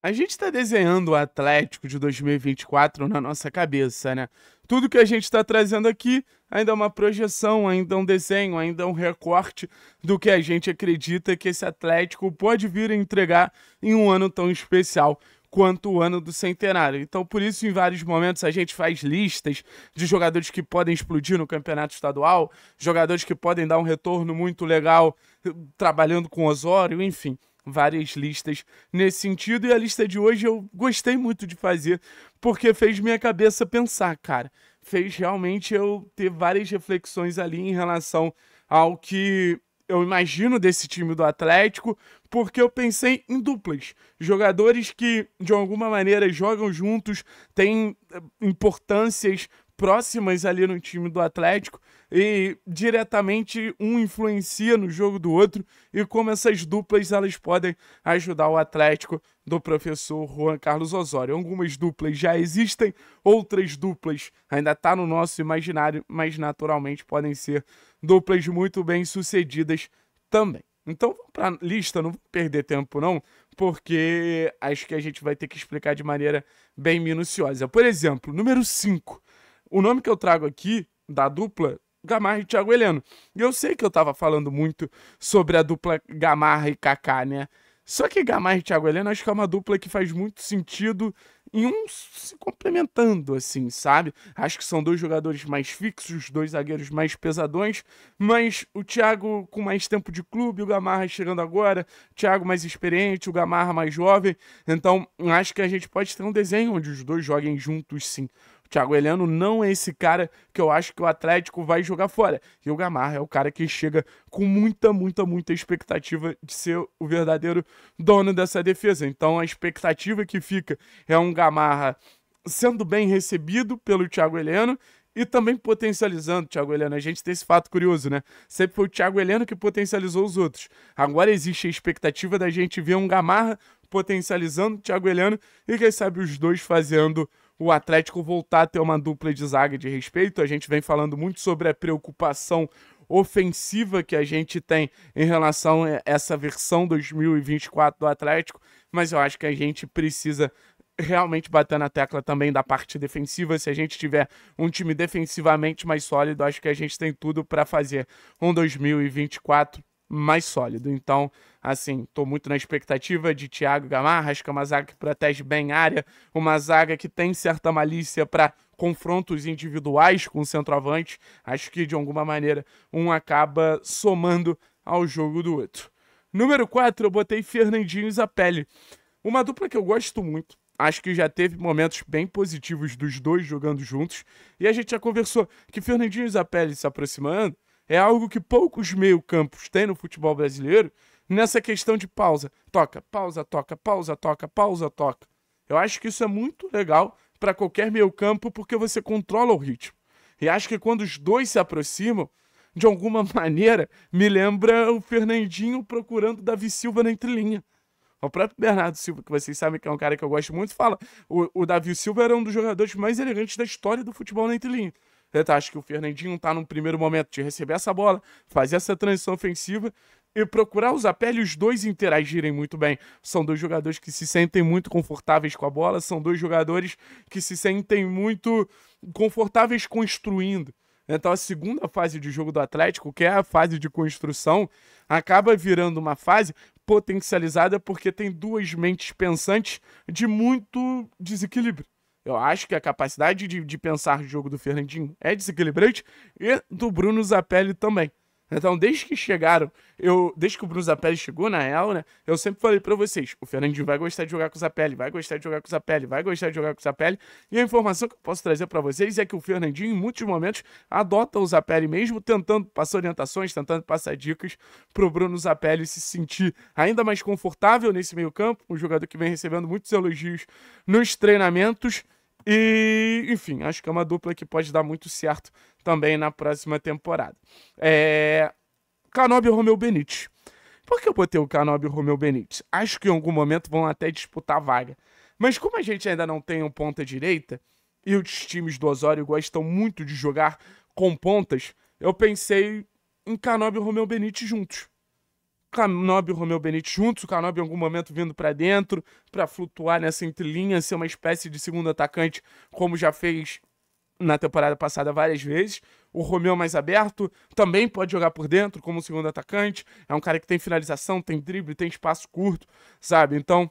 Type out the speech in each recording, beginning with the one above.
A gente está desenhando o Atlético de 2024 na nossa cabeça, né? Tudo que a gente está trazendo aqui ainda é uma projeção, ainda é um desenho, ainda é um recorte do que a gente acredita que esse Atlético pode vir a entregar em um ano tão especial quanto o ano do centenário. Então, por isso, em vários momentos, a gente faz listas de jogadores que podem explodir no campeonato estadual, jogadores que podem dar um retorno muito legal eh, trabalhando com Osório, enfim várias listas nesse sentido. E a lista de hoje eu gostei muito de fazer, porque fez minha cabeça pensar, cara. Fez realmente eu ter várias reflexões ali em relação ao que eu imagino desse time do Atlético, porque eu pensei em duplas. Jogadores que, de alguma maneira, jogam juntos, têm eh, importâncias próximas ali no time do Atlético e diretamente um influencia no jogo do outro e como essas duplas elas podem ajudar o Atlético do professor Juan Carlos Osório. Algumas duplas já existem, outras duplas ainda está no nosso imaginário, mas naturalmente podem ser duplas muito bem sucedidas também. Então, vamos para a lista, não vou perder tempo não, porque acho que a gente vai ter que explicar de maneira bem minuciosa. Por exemplo, número 5. O nome que eu trago aqui da dupla Gamarra e Thiago Heleno. E eu sei que eu tava falando muito sobre a dupla Gamarra e Kaká, né? Só que Gamarra e Thiago Heleno acho que é uma dupla que faz muito sentido em um se complementando, assim, sabe? Acho que são dois jogadores mais fixos, dois zagueiros mais pesadões, mas o Thiago com mais tempo de clube, o Gamarra chegando agora, o Thiago mais experiente, o Gamarra mais jovem. Então, acho que a gente pode ter um desenho onde os dois joguem juntos, sim. O Thiago Heleno não é esse cara que eu acho que o Atlético vai jogar fora. E o Gamarra é o cara que chega com muita, muita, muita expectativa de ser o verdadeiro dono dessa defesa. Então a expectativa que fica é um Gamarra sendo bem recebido pelo Thiago Heleno e também potencializando o Thiago Heleno. A gente tem esse fato curioso, né? Sempre foi o Thiago Heleno que potencializou os outros. Agora existe a expectativa da gente ver um Gamarra potencializando o Thiago Heleno e quem sabe os dois fazendo o Atlético voltar a ter uma dupla de zaga de respeito. A gente vem falando muito sobre a preocupação ofensiva que a gente tem em relação a essa versão 2024 do Atlético, mas eu acho que a gente precisa realmente bater na tecla também da parte defensiva. Se a gente tiver um time defensivamente mais sólido, acho que a gente tem tudo para fazer um 2024 mais sólido. Então, assim, estou muito na expectativa de Thiago Gamarras, que é uma zaga que protege bem área, uma zaga que tem certa malícia para confrontos individuais com o centroavante. Acho que, de alguma maneira, um acaba somando ao jogo do outro. Número 4, eu botei Fernandinho e pele. Uma dupla que eu gosto muito. Acho que já teve momentos bem positivos dos dois jogando juntos. E a gente já conversou que Fernandinho e Zapelli se aproximando é algo que poucos meio-campos têm no futebol brasileiro nessa questão de pausa. Toca, pausa, toca, pausa, toca, pausa, toca. Eu acho que isso é muito legal para qualquer meio-campo porque você controla o ritmo. E acho que quando os dois se aproximam, de alguma maneira, me lembra o Fernandinho procurando Davi Silva na entrelinha. O próprio Bernardo Silva, que vocês sabem que é um cara que eu gosto muito, fala: o, o Davi Silva era um dos jogadores mais elegantes da história do futebol na entrelinha. Então, tá, acho que o Fernandinho está no primeiro momento de receber essa bola, fazer essa transição ofensiva e procurar usar a pele, os dois interagirem muito bem. São dois jogadores que se sentem muito confortáveis com a bola, são dois jogadores que se sentem muito confortáveis construindo. Então, a segunda fase de jogo do Atlético, que é a fase de construção, acaba virando uma fase potencializada porque tem duas mentes pensantes de muito desequilíbrio. Eu acho que a capacidade de, de pensar o jogo do Fernandinho é desequilibrante e do Bruno Zapelli também. Então, desde que chegaram, eu, desde que o Bruno Zapelli chegou na el né? Eu sempre falei para vocês, o Fernandinho vai gostar de jogar com o Zapelli, vai gostar de jogar com o Zapelli, vai gostar de jogar com o Zapelli. E a informação que eu posso trazer para vocês é que o Fernandinho em muitos momentos adota o Zapelli mesmo tentando passar orientações, tentando passar dicas pro Bruno Zapelli se sentir ainda mais confortável nesse meio-campo, um jogador que vem recebendo muitos elogios nos treinamentos. E, enfim, acho que é uma dupla que pode dar muito certo também na próxima temporada. É... Canobi e Romeu Benítez. Por que eu botei o Canobi e o Romeu Benítez? Acho que em algum momento vão até disputar vaga. Mas como a gente ainda não tem um ponta direita, e os times do Osório gostam muito de jogar com pontas, eu pensei em Canobi e Romeu Benítez juntos. Kanobi e Romeu Benite juntos, o Kanobi em algum momento vindo para dentro, para flutuar nessa entrelinha, ser uma espécie de segundo atacante, como já fez na temporada passada várias vezes. O Romeu mais aberto também pode jogar por dentro como segundo atacante. É um cara que tem finalização, tem drible, tem espaço curto, sabe? Então,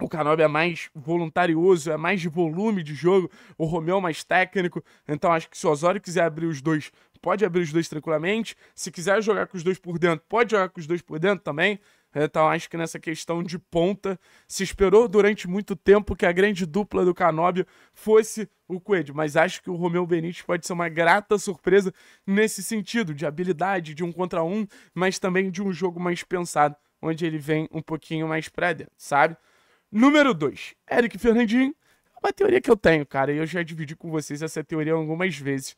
o Kanobi é mais voluntarioso, é mais de volume de jogo, o Romeu é mais técnico. Então acho que se o Osório quiser abrir os dois pode abrir os dois tranquilamente. Se quiser jogar com os dois por dentro, pode jogar com os dois por dentro também. Então acho que nessa questão de ponta, se esperou durante muito tempo que a grande dupla do Canóbio fosse o Coelho, mas acho que o Romeu Benítez pode ser uma grata surpresa nesse sentido, de habilidade, de um contra um, mas também de um jogo mais pensado, onde ele vem um pouquinho mais pra dentro, sabe? Número 2, Eric Fernandinho. É uma teoria que eu tenho, cara, e eu já dividi com vocês essa teoria algumas vezes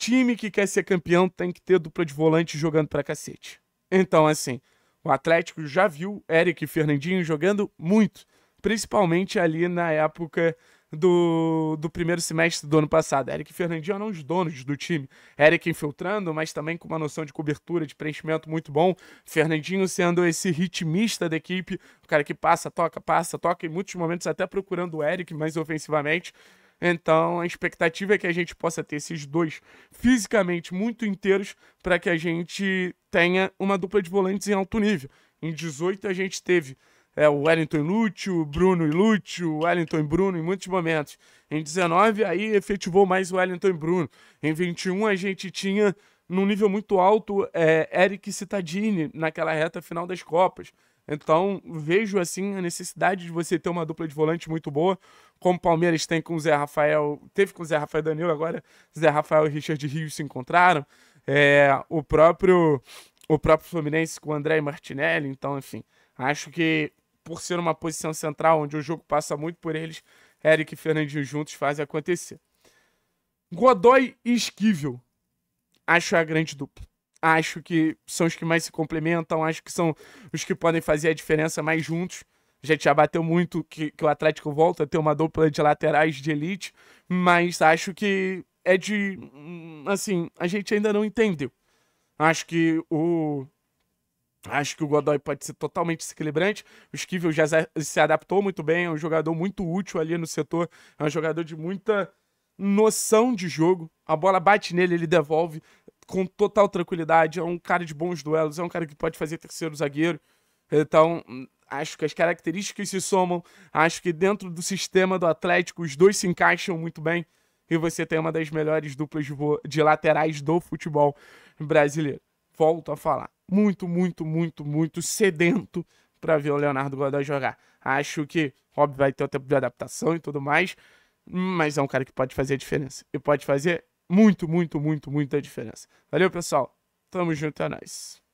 time que quer ser campeão tem que ter dupla de volante jogando pra cacete. Então, assim, o Atlético já viu Eric e Fernandinho jogando muito, principalmente ali na época do, do primeiro semestre do ano passado. Eric e Fernandinho eram os donos do time. Eric infiltrando, mas também com uma noção de cobertura, de preenchimento muito bom. Fernandinho sendo esse ritmista da equipe, o cara que passa, toca, passa, toca, em muitos momentos até procurando o Eric mais ofensivamente. Então a expectativa é que a gente possa ter esses dois fisicamente muito inteiros para que a gente tenha uma dupla de volantes em alto nível. Em 18 a gente teve é, o Wellington Lúcio, o Bruno Lúcio, o Wellington e Bruno em muitos momentos. Em 19 aí efetivou mais o Wellington e Bruno. Em 21 a gente tinha num nível muito alto é, Eric Citadini naquela reta final das Copas. Então, vejo assim a necessidade de você ter uma dupla de volante muito boa, como o Palmeiras tem com o Zé Rafael, teve com o Zé Rafael Danilo, agora Zé Rafael e Richard Rios se encontraram. É, o próprio o próprio Fluminense com o André Martinelli, então, enfim, acho que por ser uma posição central onde o jogo passa muito por eles, Eric e Fernandinho juntos fazem acontecer. Godoy e Esquivel, acho a grande dupla acho que são os que mais se complementam, acho que são os que podem fazer a diferença mais juntos. A gente já bateu muito que, que o Atlético volta a ter uma dupla de laterais de elite, mas acho que é de. Assim, a gente ainda não entendeu. Acho que o. Acho que o Godoy pode ser totalmente desequilibrante. O Esquivel já se adaptou muito bem, é um jogador muito útil ali no setor, é um jogador de muita noção de jogo. A bola bate nele, ele devolve com total tranquilidade. É um cara de bons duelos, é um cara que pode fazer terceiro zagueiro. Então, hum, acho que as características se somam. Acho que dentro do sistema do Atlético, os dois se encaixam muito bem. E você tem uma das melhores duplas de laterais do futebol brasileiro. Volto a falar. Muito, muito, muito, muito sedento para ver o Leonardo Godoy jogar. Acho que, óbvio, vai ter o tempo de adaptação e tudo mais. Mas é um cara que pode fazer a diferença. E pode fazer muito, muito, muito, muita diferença. Valeu, pessoal. Tamo junto, é nóis.